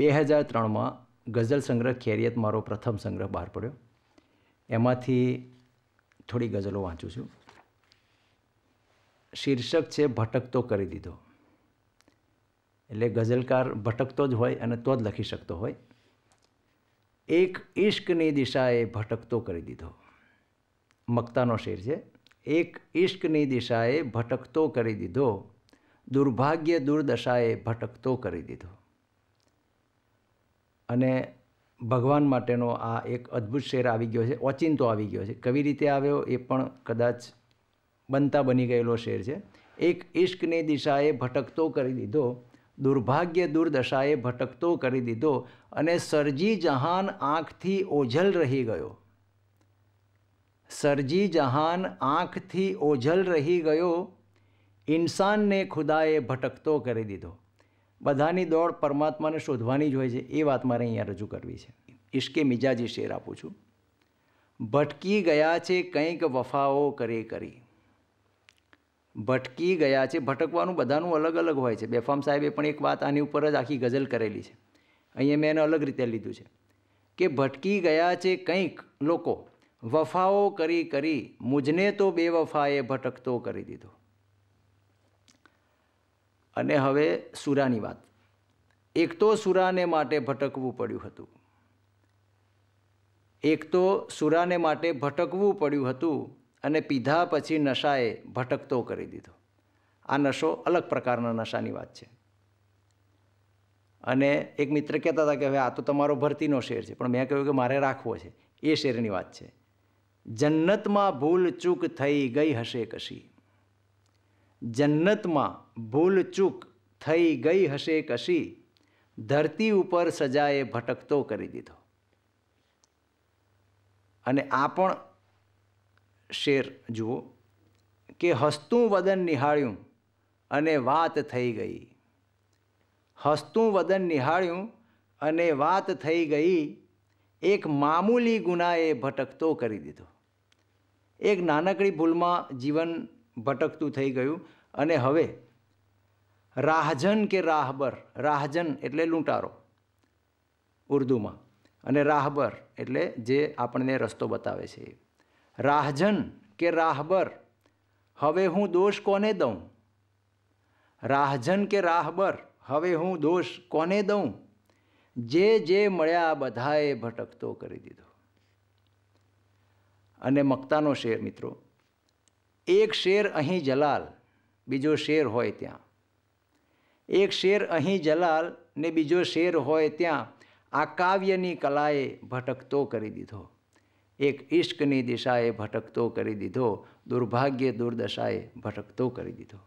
બે હજાર ત્રણમાં ગઝલ સંગ્રહ ખેરિયત મારો પ્રથમ સંગ્રહ બહાર પડ્યો એમાંથી થોડી ગઝલો વાંચું છું શીર્ષક છે ભટકતો કરી દીધો એટલે ગઝલકાર ભટકતો જ હોય અને તો જ લખી શકતો હોય એક ઈશ્કની દિશાએ ભટકતો કરી દીધો મક્તાનો શેર છે એક ઈશ્કની દિશાએ ભટકતો કરી દીધો દુર્ભાગ્ય દુર્દશાએ ભટકતો કરી દીધો અને ભગવાન માટેનો આ એક અદ્ભુત શેર આવી ગયો છે ઓચિંતો આવી ગયો છે કવી રીતે આવ્યો એ પણ કદાચ બનતા બની ગયેલો શેર છે એક ઈશ્કની દિશાએ ભટકતો કરી દીધો દુર્ભાગ્ય દુર્દશાએ ભટકતો કરી દીધો અને સરજી જહાન આંખથી ઓઝલ રહી ગયો સરજી જહાન આંખથી ઓઝલ રહી ગયો ઇન્સાનને ખુદાએ ભટકતો કરી દીધો બધાની દોડ પરમાત્માને શોધવાની જ હોય છે એ વાત મારે અહીંયા રજૂ કરવી છે ઇશ્કે મિજાજી શેર આપું છું ભટકી ગયા છે કંઈક વફાઓ કરે કરી ભટકી ગયા છે ભટકવાનું બધાનું અલગ અલગ હોય છે બેફામ સાહેબે પણ એક વાત આની ઉપર જ આખી ગઝલ કરેલી છે અહીંયા મેં એને અલગ રીતે લીધું છે કે ભટકી ગયા છે કંઈક લોકો વફાઓ કરી કરી મુજને તો બેવફાએ ભટકતો કરી દીધો અને હવે સુરાની વાત એક તો સુરાને માટે ભટકવું પડ્યું હતું એક તો સુરાને માટે ભટકવું પડ્યું હતું અને પીધા પછી નશાએ ભટકતો કરી દીધો આ નશો અલગ પ્રકારના નશાની વાત છે અને એક મિત્ર કહેતા હતા કે હવે આ તો તમારો ભરતીનો શેર છે પણ મેં કહ્યું કે મારે રાખવો છે એ શેરની વાત છે જન્નતમાં ભૂલ ચૂક થઈ ગઈ હશે કશી જન્નતમાં ભૂલચૂક થઈ ગઈ હશે કશી ધરતી ઉપર સજાએ ભટકતો કરી દીધો અને આ પણ શેર જુઓ કે હસતું વદન નિહાળ્યું અને વાત થઈ ગઈ હસતું વદન નિહાળ્યું અને વાત થઈ ગઈ એક મામૂલી ગુનાએ ભટકતો કરી દીધો એક નાનકડી ભૂલમાં જીવન ભટકતું થઈ ગયું અને હવે રાહજન કે રાહબર રાહજન એટલે લૂંટારો ઉર્દુમાં અને રાહબર એટલે જે આપણને રસ્તો બતાવે છે રાહજન કે રાહબર હવે હું દોષ કોને દઉં રાહજન કે રાહબર હવે હું દોષ કોને દઉં જે જે મળ્યા બધાએ ભટકતો કરી દીધો અને મક્તાનો શેર મિત્રો એક શેર અહીં જલાલ બીજો શેર હોય ત્યાં એક શેર અહીં જલાલ ને બીજો શેર હોય ત્યાં આ કાવ્યની કલાએ ભટકતો કરી દીધો એક ઈશ્કની દિશાએ ભટકતો કરી દીધો દુર્ભાગ્ય દુર્દશાએ ભટકતો કરી દીધો